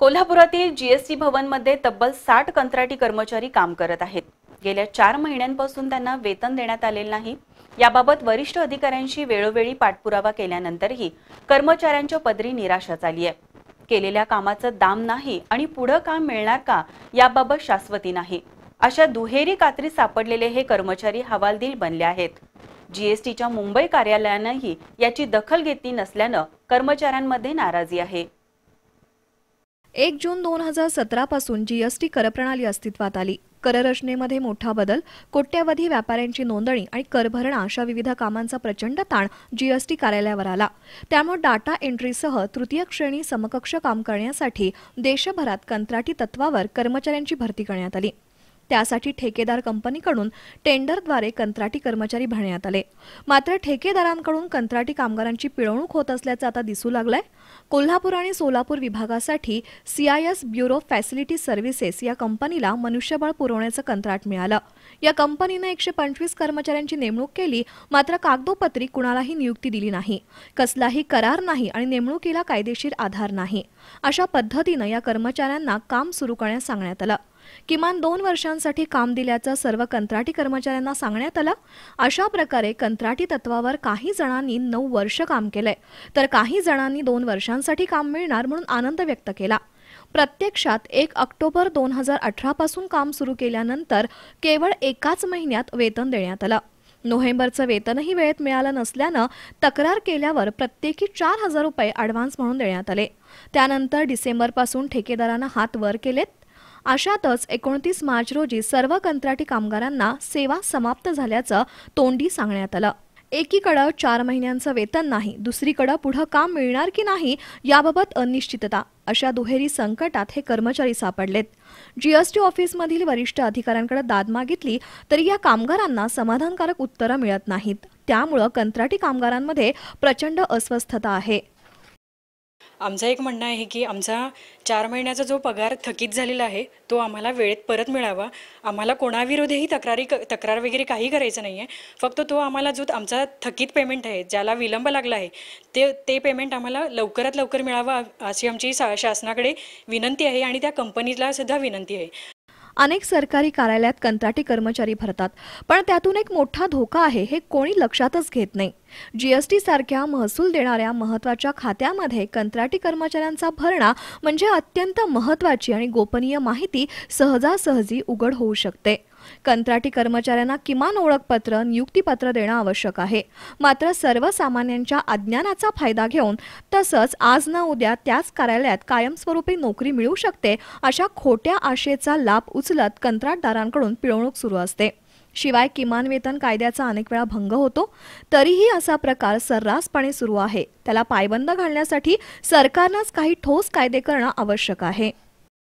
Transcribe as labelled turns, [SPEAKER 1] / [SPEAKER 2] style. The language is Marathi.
[SPEAKER 1] कोल्हापुरातील जीएसटी भवनमध्ये तब्बल साठ कंत्राटी कर्मचारी काम करत आहेत गेल्या चार महिन्यांपासून त्यांना वेतन देण्यात आलेलं नाही याबाबत वरिष्ठ अधिकाऱ्यांशी वेळोवेळी पाठपुरावा केल्यानंतरही कर्मचाऱ्यांच्या पदरी निराशा झाली आहे केलेल्या कामाचं दाम नाही आणि पुढं काम मिळणार का याबाबत शाश्वती नाही अशा दुहेरी कात्री सापडलेले हे कर्मचारी हवालदिल बनले आहेत जीएसटीच्या मुंबई कार्यालयानंही याची दखल घेतली नसल्यानं कर्मचाऱ्यांमध्ये नाराजी आहे
[SPEAKER 2] एक जून दोन हजार सतरापासून जी एस करप्रणाली अस्तित्वात आली कररचनेमध्ये मोठा बदल कोट्यवधी व्यापाऱ्यांची नोंदणी आणि भरणा अशा विविध कामांचा प्रचंड ताण जीएसटी कार्यालयावर आला त्यामुळे डाटा एंट्रीसह तृतीय श्रेणी समकक्ष काम करण्यासाठी देशभरात कंत्राटी तत्वावर कर्मचाऱ्यांची भरती करण्यात आली त्यासाठी ठेकेदार कंपनीकडून टेंडरद्वारे कंत्राटी कर्मचारी भरण्यात आले मात्र ठेकेदारांकडून कंत्राटी कामगारांची पिळवणूक होत असल्याचं आता दिसू लागलंय कोल्हापूर आणि सोलापूर विभागासाठी सीआयएस ब्युरो फॅसिलिटी सर्व्हिसेस या कंपनीला मनुष्यबळ पुरवण्याचं कंत्राट मिळालं या कंपनीनं एकशे पंचवीस कर्मचाऱ्यांची नेमणूक केली मात्र कागदोपत्री कुणालाही नियुक्ती दिली नाही कसलाही करार नाही आणि नेमणुकीला कायदेशीर आधार नाही अशा पद्धतीनं या कर्मचाऱ्यांना काम सुरू करण्यास सांगण्यात आलं किमान दोन वर्षांसाठी काम दिल्याचं सर्व कंत्राटी कर्मचाऱ्यांना सांगण्यात आलं अशा प्रकारे कंत्राटी तत्वावर काही जणांनी नऊ वर्ष काम केलंय तर काही जणांनी दोन वर्षांसाठी काम मिळणार म्हणून आनंद व्यक्त केला प्रत्यक्षात एक ऑक्टोबर दोन हजार पासून काम सुरू केल्यानंतर केवळ एकाच महिन्यात वेतन देण्यात आलं नोव्हेंबरचं वेतनही वेळेत मिळालं नसल्यानं तक्रार केल्यावर प्रत्येकी चार हजार रुपये ॲडव्हान्स म्हणून देण्यात आले त्यानंतर डिसेंबरपासून ठेकेदारांना हात वर केलेत अशातच एकोणतीस मार्च रोजी सर्व कंत्राटी कामगारांना सेवा समाप्त झाल्याचं तोंडी सांगण्यात आलं एकीकडं चार महिन्यांचं वेतन नाही दुसरीकडं पुढं काम मिळणार की नाही याबाबत अनिश्चितता अशा दुहेरी संकटात हे कर्मचारी सापडलेत जीएसटी ऑफिसमधील वरिष्ठ अधिकाऱ्यांकडे दाद मागितली तरी या कामगारांना समाधानकारक उत्तरं मिळत नाहीत त्यामुळं कंत्राटी कामगारांमध्ये प्रचंड अस्वस्थता आहे
[SPEAKER 3] आमचं एक म्हणणं आहे की आमचा चार महिन्याचा जो पगार थकीत झालेला आहे तो आम्हाला वेळेत परत मिळावा आम्हाला कोणाविरोधही तक्रारी क तक्रार वगैरे काही करायचं नाही आहे फक्त तो आम्हाला जो आमचा थकीत पेमेंट आहे ज्याला विलंब लागला आहे ते ते पेमेंट आम्हाला लवकरात लवकर मिळावा अशी आमची शासनाकडे विनंती आहे आणि त्या कंपनीला सुद्धा विनंती आहे
[SPEAKER 2] अनेक सरकारी कार्यालयात कंत्राटी कर्मचारी भरतात पण त्यातून एक मोठा धोका आहे हे कोणी लक्षातच घेत नाही जीएसटी सारख्या महसूल देणाऱ्या महत्वाच्या खात्यामध्ये कंत्राटी कर्मचाऱ्यांचा भरणा म्हणजे अत्यंत महत्वाची आणि गोपनीय माहिती सहजासहजी उघड होऊ शकते कंत्राटी कर्मचाऱ्यांना किमान ओळखपत्र नियुक्तीपत्र देणं आवश्यक आहे मात्र सर्वसामान्यांच्या अज्ञानाचा फायदा घेऊन तसंच आज न उद्या त्याच कार्यालयात कायमस्वरूपी नोकरी मिळू शकते अशा खोट्या आशेचा लाभ उचलत कंत्राटदारांकडून पिळवणूक सुरू असते शिवाय किमान वेतन कायद्याचा अनेक वेळा भंग होतो तरीही असा प्रकार सर्रासपणे सुरू आहे त्याला पायबंद घालण्यासाठी सरकारनंच काही ठोस कायदे करणं आवश्यक आहे